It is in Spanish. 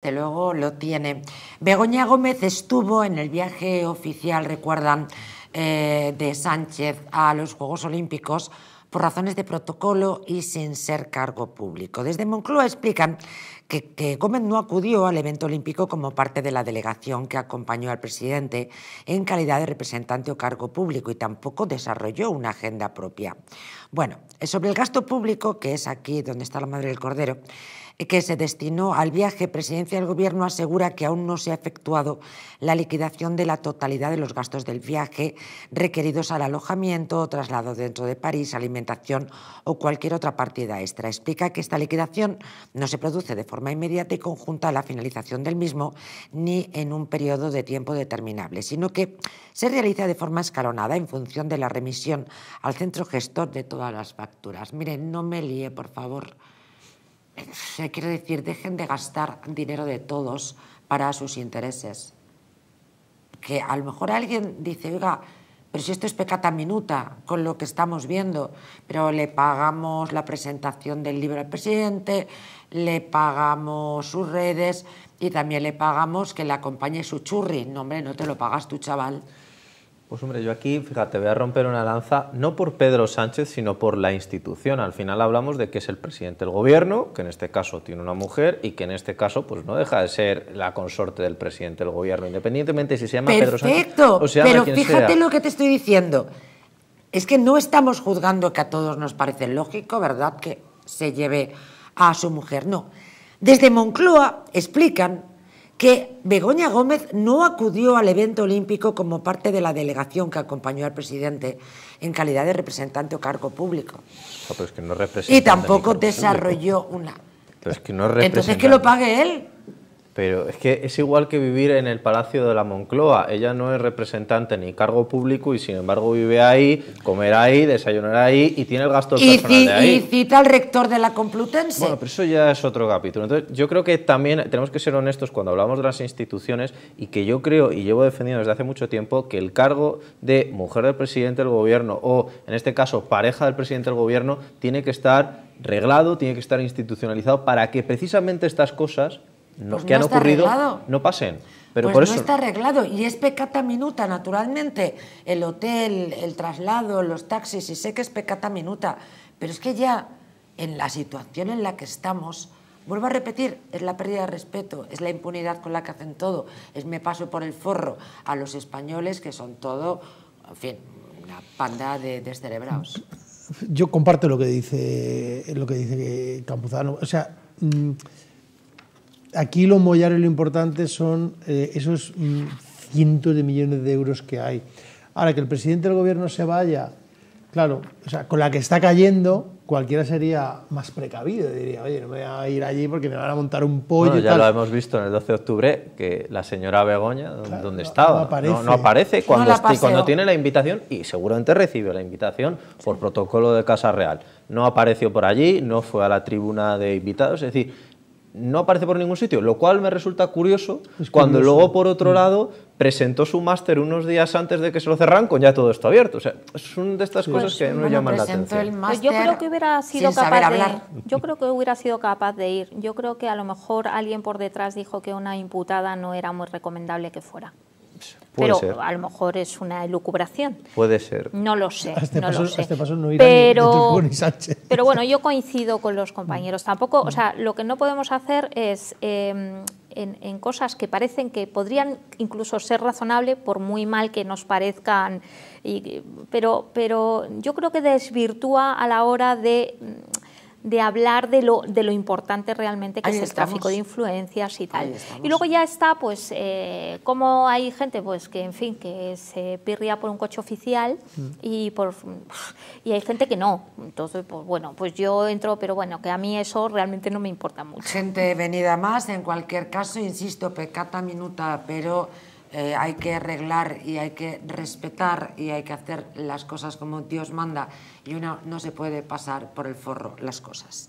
De luego lo tiene. Begoña Gómez estuvo en el viaje oficial, recuerdan, eh, de Sánchez a los Juegos Olímpicos por razones de protocolo y sin ser cargo público. Desde Moncloa explican que, Gómez no acudió al evento olímpico como parte de la delegación que acompañó al presidente en calidad de representante o cargo público y tampoco desarrolló una agenda propia. Bueno, sobre el gasto público, que es aquí donde está la madre del cordero, eh, que se destinó al viaje, Presidencia del Gobierno asegura que aún no se ha efectuado la liquidación de la totalidad de los gastos del viaje requeridos al alojamiento, traslado dentro de París, alimentación o cualquier otra partida extra. Explica que esta liquidación no se produce de forma forma inmediata y conjunta a la finalización del mismo, ni en un periodo de tiempo determinable, sino que se realiza de forma escalonada en función de la remisión al centro gestor de todas las facturas. Miren, no me líe, por favor. Se quiere decir, dejen de gastar dinero de todos para sus intereses. Que a lo mejor alguien dice, oiga, pero si esto es pecata minuta con lo que estamos viendo, pero le pagamos la presentación del libro al presidente, le pagamos sus redes y también le pagamos que le acompañe su churri. No, hombre, no te lo pagas tú, chaval. Pues hombre, yo aquí, fíjate, voy a romper una lanza no por Pedro Sánchez, sino por la institución. Al final hablamos de que es el presidente del gobierno, que en este caso tiene una mujer y que en este caso pues no deja de ser la consorte del presidente del gobierno, independientemente si se llama Pedro Sánchez o pero fíjate lo que te estoy diciendo. Es que no estamos juzgando que a todos nos parece lógico, ¿verdad?, que se lleve a su mujer, no. Desde Moncloa explican que Begoña Gómez no acudió al evento olímpico como parte de la delegación que acompañó al presidente en calidad de representante o cargo público. y tampoco desarrolló una... Entonces que lo pague él. Pero es que es igual que vivir en el Palacio de la Moncloa. Ella no es representante ni cargo público y sin embargo vive ahí, comerá ahí, desayunar ahí y tiene el gasto personal de ahí. Y cita al rector de la Complutense. Bueno, pero eso ya es otro capítulo. Entonces, yo creo que también tenemos que ser honestos cuando hablamos de las instituciones y que yo creo y llevo defendiendo desde hace mucho tiempo que el cargo de mujer del presidente del gobierno o, en este caso, pareja del presidente del gobierno tiene que estar reglado, tiene que estar institucionalizado para que precisamente estas cosas no, pues que han ocurrido no pasen. Pero pues no está arreglado y es pecata minuta, naturalmente. El hotel, el traslado, los taxis, y sé que es pecata minuta, pero es que ya en la situación en la que estamos, vuelvo a repetir, es la pérdida de respeto, es la impunidad con la que hacen todo, es me paso por el forro a los españoles que son todo, en fin, una panda de descerebrados. Yo comparto lo que dice, lo que dice Campuzano. O sea. Mm, aquí lo mollar y lo importante son eh, esos mm, cientos de millones de euros que hay. Ahora, que el presidente del gobierno se vaya, claro, o sea, con la que está cayendo, cualquiera sería más precavido, diría, oye, no me voy a ir allí porque me van a montar un pollo. ya lo hemos visto en el 12 de octubre, que la señora Begoña, donde estaba? No aparece, cuando, cuando, tiene la invitación, y seguramente recibió la invitación por protocolo de Casa Real. No apareció por allí, no fue a la tribuna de invitados, es decir, no aparece por ningún sitio, lo cual me resulta curioso, cuando luego, por otro lado, presentó su máster unos días antes de que se lo cerran con ya todo esto abierto. O sea, es una de estas cosas pues que no llaman la atención. Pues yo creo que hubiera sido capaz Yo creo que hubiera sido capaz de ir. Yo creo que a lo mejor alguien por detrás dijo que una imputada no era muy recomendable que fuera. Puede pero a lo mejor es una elucubración. Puede ser. No lo sé. Este no lo sé. Este no pero, pero bueno, yo coincido con los compañeros. Tampoco, o mm. sea, lo que no podemos hacer es em, en, cosas que parecen que podrían incluso ser razonable, por muy mal que nos parezcan, pero, pero yo creo que desvirtúa a la hora de de hablar de lo, de lo importante realmente que es el tráfico de influencias y tal. Y luego ya está, pues, eh, como hay gente, pues, que, en fin, que se pirría por un coche oficial mm. y, por, y hay gente que no. Entonces, pues, bueno, pues yo entro, pero bueno, que a mí eso realmente no me importa mucho. Gente venida más, en cualquier caso, insisto, pecata minuta, pero eh, hay que arreglar y hay que respetar y hay que hacer las cosas como Dios manda y uno no se puede pasar por el forro las cosas.